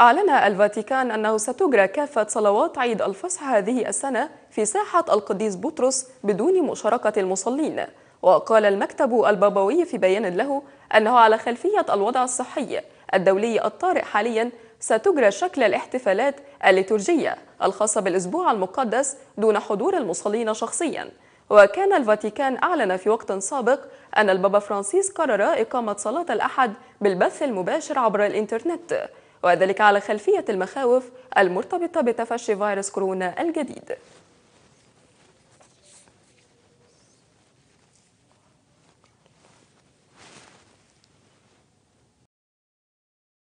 أعلن الفاتيكان أنه ستجرى كافة صلوات عيد الفصح هذه السنة في ساحة القديس بطرس بدون مشاركة المصلين وقال المكتب البابوي في بيان له أنه على خلفية الوضع الصحي الدولي الطارئ حاليا ستجرى شكل الاحتفالات الليتورجية الخاصة بالأسبوع المقدس دون حضور المصلين شخصياً وكان الفاتيكان أعلن في وقت سابق أن البابا فرانسيس قرر إقامة صلاة الأحد بالبث المباشر عبر الإنترنت وذلك على خلفية المخاوف المرتبطة بتفشي فيروس كورونا الجديد